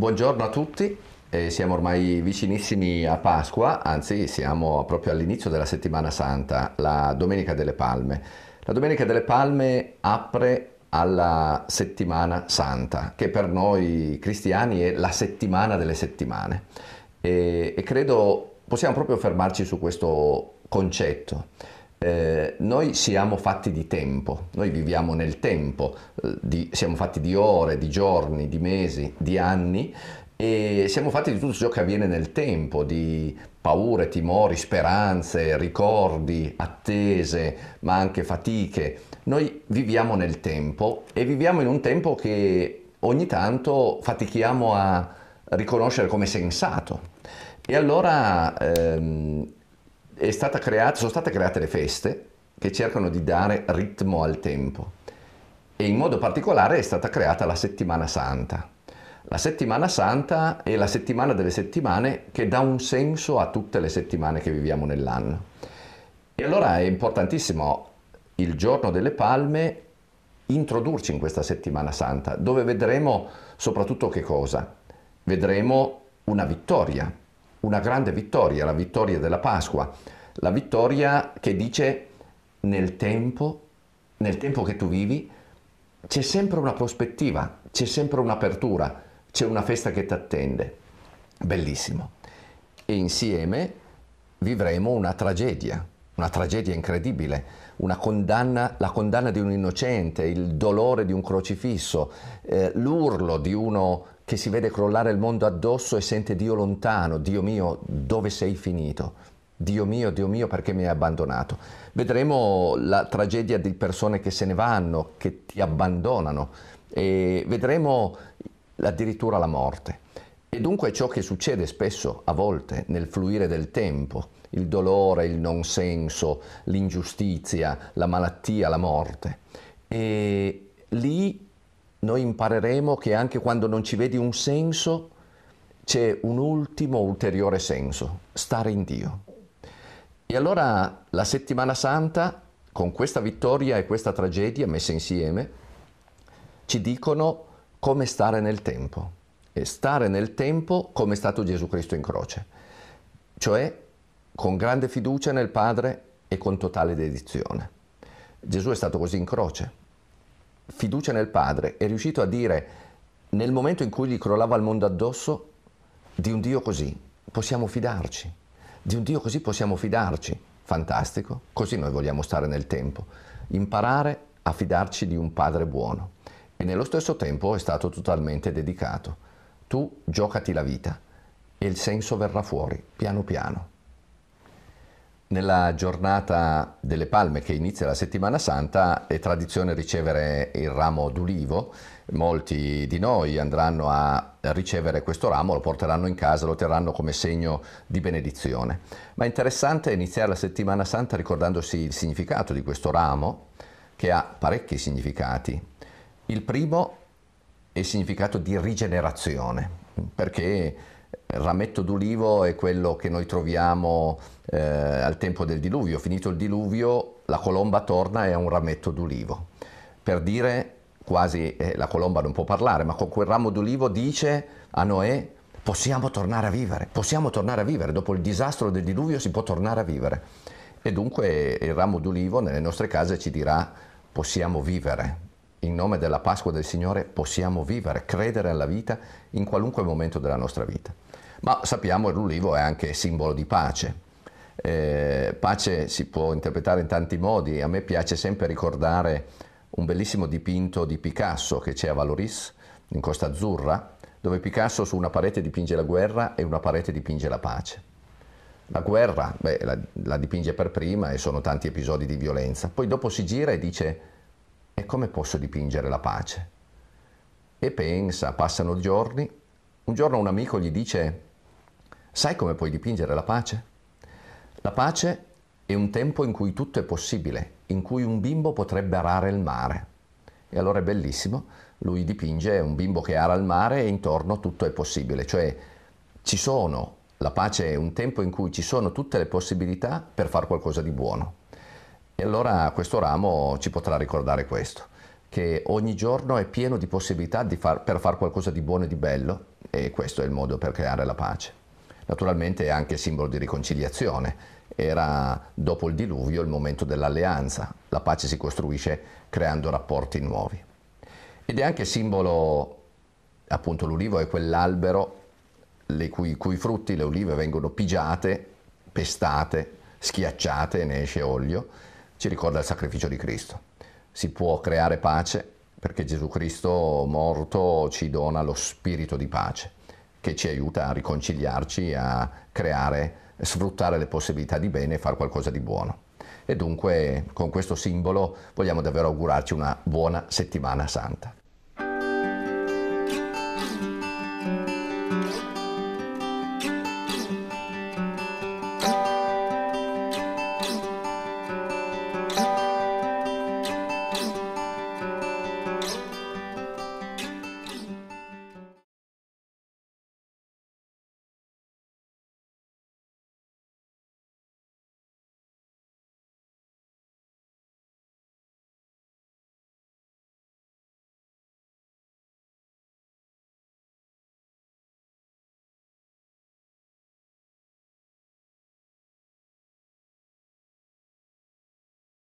Buongiorno a tutti, eh, siamo ormai vicinissimi a Pasqua, anzi siamo proprio all'inizio della settimana santa, la Domenica delle Palme. La Domenica delle Palme apre alla settimana santa, che per noi cristiani è la settimana delle settimane. E, e credo possiamo proprio fermarci su questo concetto eh, noi siamo fatti di tempo, noi viviamo nel tempo, eh, di, siamo fatti di ore, di giorni, di mesi, di anni e siamo fatti di tutto ciò che avviene nel tempo, di paure, timori, speranze, ricordi, attese, ma anche fatiche. Noi viviamo nel tempo e viviamo in un tempo che ogni tanto fatichiamo a riconoscere come sensato. E allora ehm, creata, sono state create le feste che cercano di dare ritmo al tempo e in modo particolare è stata creata la settimana santa. La settimana santa è la settimana delle settimane che dà un senso a tutte le settimane che viviamo nell'anno. E allora è importantissimo il giorno delle palme introdurci in questa settimana santa, dove vedremo soprattutto che cosa? Vedremo una vittoria, una grande vittoria, la vittoria della Pasqua, la vittoria che dice nel tempo, nel tempo che tu vivi, c'è sempre una prospettiva, c'è sempre un'apertura, c'è una festa che ti attende. Bellissimo. E insieme vivremo una tragedia, una tragedia incredibile, una condanna, la condanna di un innocente, il dolore di un crocifisso, eh, l'urlo di uno che si vede crollare il mondo addosso e sente Dio lontano, Dio mio, dove sei finito? Dio mio, Dio mio, perché mi hai abbandonato? Vedremo la tragedia di persone che se ne vanno, che ti abbandonano e vedremo addirittura la morte. E dunque ciò che succede spesso, a volte, nel fluire del tempo, il dolore, il non senso, l'ingiustizia, la malattia, la morte. E lì noi impareremo che anche quando non ci vedi un senso, c'è un ultimo ulteriore senso, stare in Dio. E allora la settimana santa, con questa vittoria e questa tragedia messe insieme, ci dicono come stare nel tempo. E stare nel tempo come è stato Gesù Cristo in croce, cioè con grande fiducia nel Padre e con totale dedizione. Gesù è stato così in croce fiducia nel padre, è riuscito a dire nel momento in cui gli crollava il mondo addosso, di un Dio così possiamo fidarci, di un Dio così possiamo fidarci, fantastico, così noi vogliamo stare nel tempo, imparare a fidarci di un padre buono e nello stesso tempo è stato totalmente dedicato. Tu giocati la vita e il senso verrà fuori piano piano. Nella giornata delle palme che inizia la settimana santa è tradizione ricevere il ramo d'ulivo, molti di noi andranno a ricevere questo ramo, lo porteranno in casa, lo terranno come segno di benedizione. Ma è interessante iniziare la settimana santa ricordandosi il significato di questo ramo, che ha parecchi significati. Il primo è il significato di rigenerazione, perché il rametto d'ulivo è quello che noi troviamo eh, al tempo del diluvio. Finito il diluvio, la colomba torna e ha un rametto d'ulivo. Per dire, quasi eh, la colomba non può parlare, ma con quel ramo d'ulivo dice a Noè, possiamo tornare a vivere, possiamo tornare a vivere, dopo il disastro del diluvio si può tornare a vivere. E dunque il ramo d'ulivo nelle nostre case ci dirà, possiamo vivere, in nome della Pasqua del Signore possiamo vivere, credere alla vita in qualunque momento della nostra vita. Ma sappiamo che l'ulivo è anche simbolo di pace. Eh, pace si può interpretare in tanti modi, a me piace sempre ricordare un bellissimo dipinto di Picasso che c'è a Valoris, in Costa Azzurra, dove Picasso su una parete dipinge la guerra e una parete dipinge la pace. La guerra beh, la, la dipinge per prima e sono tanti episodi di violenza, poi dopo si gira e dice e come posso dipingere la pace? E pensa, passano giorni. Un giorno un amico gli dice, sai come puoi dipingere la pace? La pace è un tempo in cui tutto è possibile, in cui un bimbo potrebbe arare il mare. E allora è bellissimo, lui dipinge un bimbo che ara il mare e intorno tutto è possibile, cioè ci sono, la pace è un tempo in cui ci sono tutte le possibilità per fare qualcosa di buono. E allora questo ramo ci potrà ricordare questo, che ogni giorno è pieno di possibilità di far, per fare qualcosa di buono e di bello e questo è il modo per creare la pace. Naturalmente è anche simbolo di riconciliazione, era dopo il diluvio il momento dell'alleanza, la pace si costruisce creando rapporti nuovi. Ed è anche simbolo, appunto l'ulivo è quell'albero i cui, cui frutti, le olive, vengono pigiate, pestate, schiacciate, ne esce olio ci ricorda il sacrificio di Cristo. Si può creare pace perché Gesù Cristo morto ci dona lo spirito di pace che ci aiuta a riconciliarci, a creare, sfruttare le possibilità di bene e fare qualcosa di buono. E dunque con questo simbolo vogliamo davvero augurarci una buona settimana santa.